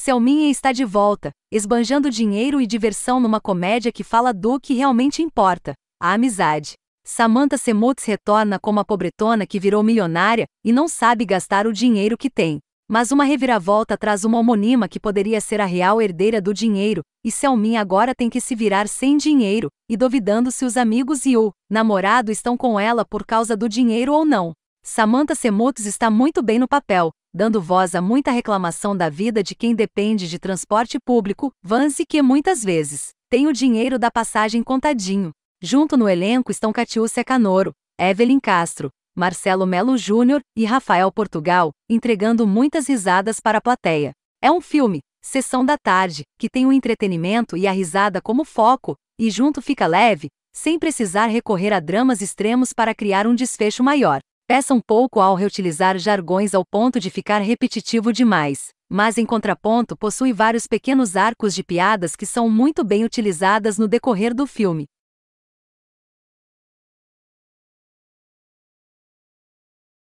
Selminha está de volta, esbanjando dinheiro e diversão numa comédia que fala do que realmente importa, a amizade. Samantha Semotes retorna como a pobretona que virou milionária e não sabe gastar o dinheiro que tem. Mas uma reviravolta traz uma homonima que poderia ser a real herdeira do dinheiro, e Selmin agora tem que se virar sem dinheiro, e duvidando se os amigos e o namorado estão com ela por causa do dinheiro ou não. Samantha Semotos está muito bem no papel, dando voz a muita reclamação da vida de quem depende de transporte público, vans e que muitas vezes tem o dinheiro da passagem contadinho. Junto no elenco estão Catiúcia Canoro, Evelyn Castro, Marcelo Melo Júnior e Rafael Portugal, entregando muitas risadas para a plateia. É um filme, Sessão da Tarde, que tem o entretenimento e a risada como foco, e junto fica leve, sem precisar recorrer a dramas extremos para criar um desfecho maior. Peça um pouco ao reutilizar jargões ao ponto de ficar repetitivo demais, mas em contraponto possui vários pequenos arcos de piadas que são muito bem utilizadas no decorrer do filme.